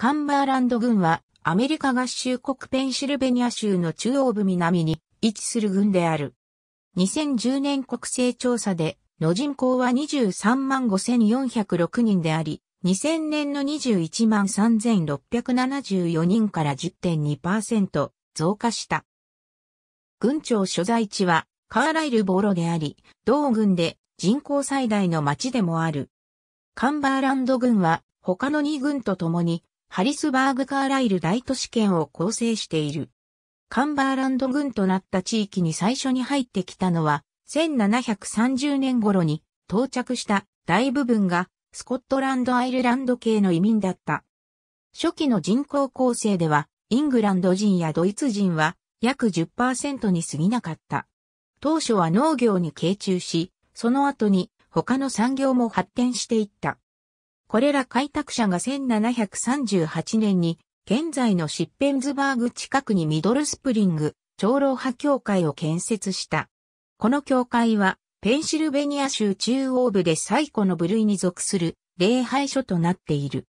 カンバーランド軍はアメリカ合衆国ペンシルベニア州の中央部南に位置する軍である。2010年国勢調査での人口は23万5406人であり、2000年の21万3674人から10.2%増加した。軍庁所在地はカーライルボロであり、同軍で人口最大の町でもある。カンバーランド軍は他の2軍と共にハリスバーグ・カーライル大都市圏を構成している。カンバーランド軍となった地域に最初に入ってきたのは、1730年頃に到着した大部分がスコットランド・アイルランド系の移民だった。初期の人口構成では、イングランド人やドイツ人は約10%に過ぎなかった。当初は農業に傾注し、その後に他の産業も発展していった。これら開拓者が1738年に、現在のシッペンズバーグ近くにミドルスプリング、長老派教会を建設した。この教会は、ペンシルベニア州中央部で最古の部類に属する礼拝所となっている。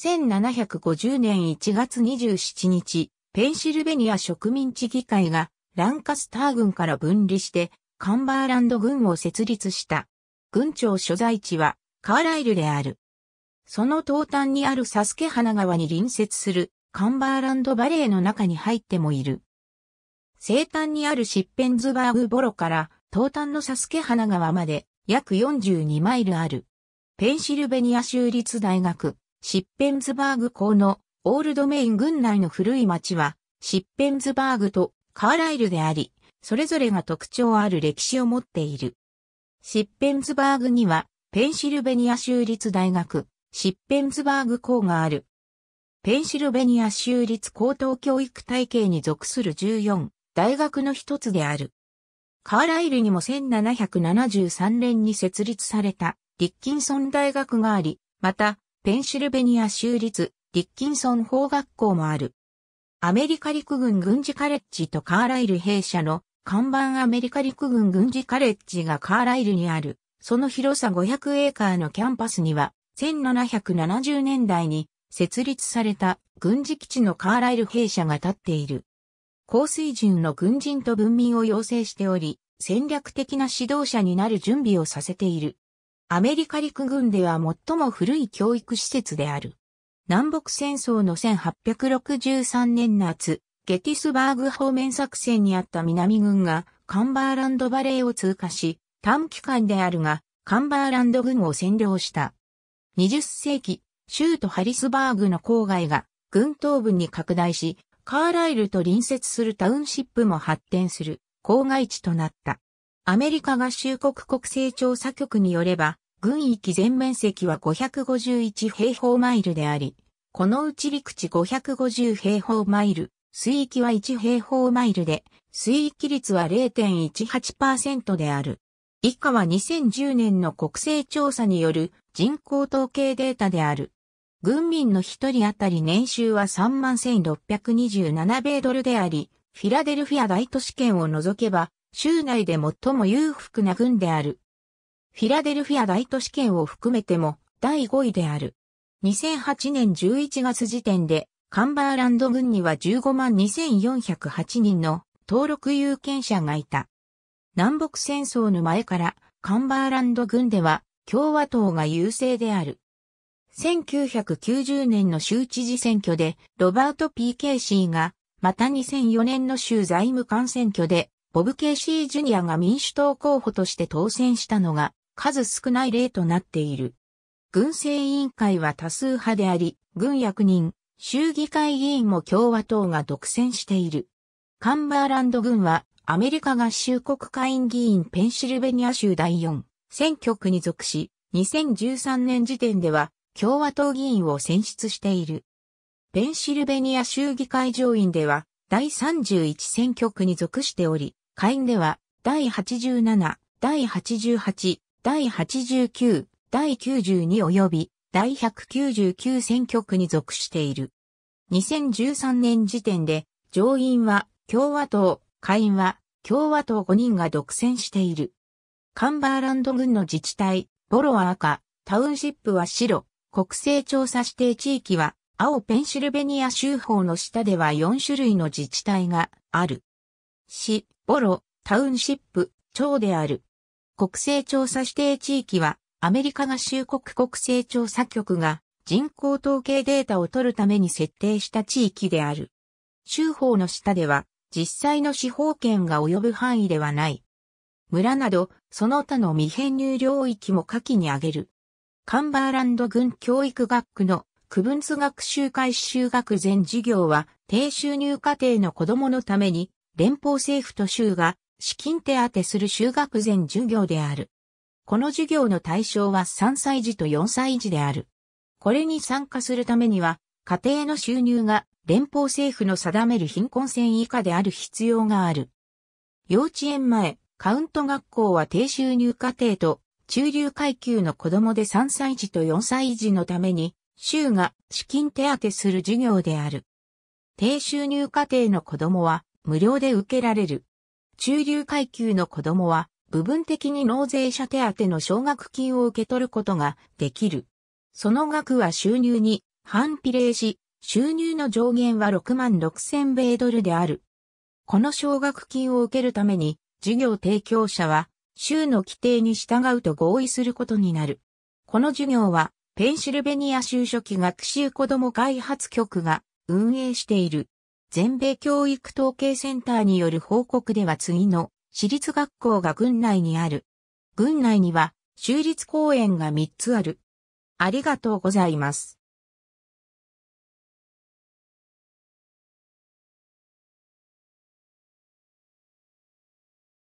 1750年1月27日、ペンシルベニア植民地議会がランカスター軍から分離してカンバーランド軍を設立した。軍庁所在地はカーライルである。その東端にあるサスケ花川に隣接するカンバーランドバレーの中に入ってもいる。西端にあるシッペンズバーグボロから東端のサスケ花川まで約42マイルある。ペンシルベニア州立大学、シッペンズバーグ校のオールドメイン郡内の古い町は、シッペンズバーグとカーライルであり、それぞれが特徴ある歴史を持っている。シッペンズバーグには、ペンシルベニア州立大学、シッペンズバーグ校がある。ペンシルベニア州立高等教育体系に属する14大学の一つである。カーライルにも1773年に設立されたリッキンソン大学があり、また、ペンシルベニア州立リッキンソン法学校もある。アメリカ陸軍軍事カレッジとカーライル弊社の看板アメリカ陸軍軍事カレッジがカーライルにある、その広さ500エーカーのキャンパスには、1770年代に設立された軍事基地のカーライル兵舎が建っている。高水準の軍人と文民を養成しており、戦略的な指導者になる準備をさせている。アメリカ陸軍では最も古い教育施設である。南北戦争の1863年夏、ゲティスバーグ方面作戦にあった南軍がカンバーランドバレーを通過し、短期間であるが、カンバーランド軍を占領した。20世紀、州都ハリスバーグの郊外が軍東部に拡大し、カーライルと隣接するタウンシップも発展する郊外地となった。アメリカ合衆国国勢調査局によれば、軍域全面積は551平方マイルであり、このうち陸地550平方マイル、水域は1平方マイルで、水域率は0.18%である。以下は2010年の国勢調査による人口統計データである。軍民の一人当たり年収は31,627米ドルであり、フィラデルフィア大都市圏を除けば、州内で最も裕福な軍である。フィラデルフィア大都市圏を含めても第5位である。2008年11月時点で、カンバーランド軍には15万2408人の登録有権者がいた。南北戦争の前から、カンバーランド軍では共和党が優勢である。1990年の州知事選挙でロバート・ P・ k c が、また2004年の州財務官選挙で、ボブ・ケイシー・ジュニアが民主党候補として当選したのが、数少ない例となっている。軍政委員会は多数派であり、軍役人、州議会議員も共和党が独占している。カンバーランド軍はアメリカ合衆国下院議員ペンシルベニア州第4選挙区に属し、2013年時点では共和党議員を選出している。ペンシルベニア州議会上院では第31選挙区に属しており、下院では第87、第88、第89、第92及び第199選挙区に属している。2013年時点で上院は共和党、下院は共和党5人が独占している。カンバーランド郡の自治体、ボロは赤、タウンシップは白、国勢調査指定地域は青ペンシルベニア州法の下では4種類の自治体がある。市、ボロ、タウンシップ、町である。国勢調査指定地域はアメリカ合衆国国勢調査局が人口統計データを取るために設定した地域である。州法の下では実際の司法権が及ぶ範囲ではない。村など、その他の未編入領域も下記に挙げる。カンバーランド軍教育学区の区分図学習会修学前授業は、低収入家庭の子供のために、連邦政府と州が資金手当する修学前授業である。この授業の対象は3歳児と4歳児である。これに参加するためには、家庭の収入が連邦政府の定める貧困線以下である必要がある。幼稚園前、カウント学校は低収入家庭と中流階級の子供で3歳児と4歳児のために、州が資金手当する授業である。低収入家庭の子供は無料で受けられる。中流階級の子供は部分的に納税者手当の奨学金を受け取ることができる。その額は収入に反比例し、収入の上限は6万6千米ドルである。この奨学金を受けるために、事業提供者は、州の規定に従うと合意することになる。この授業は、ペンシルベニア州初期学習子ども開発局が運営している。全米教育統計センターによる報告では次の私立学校が郡内にある。郡内には州立公園が3つある。ありがとうございます。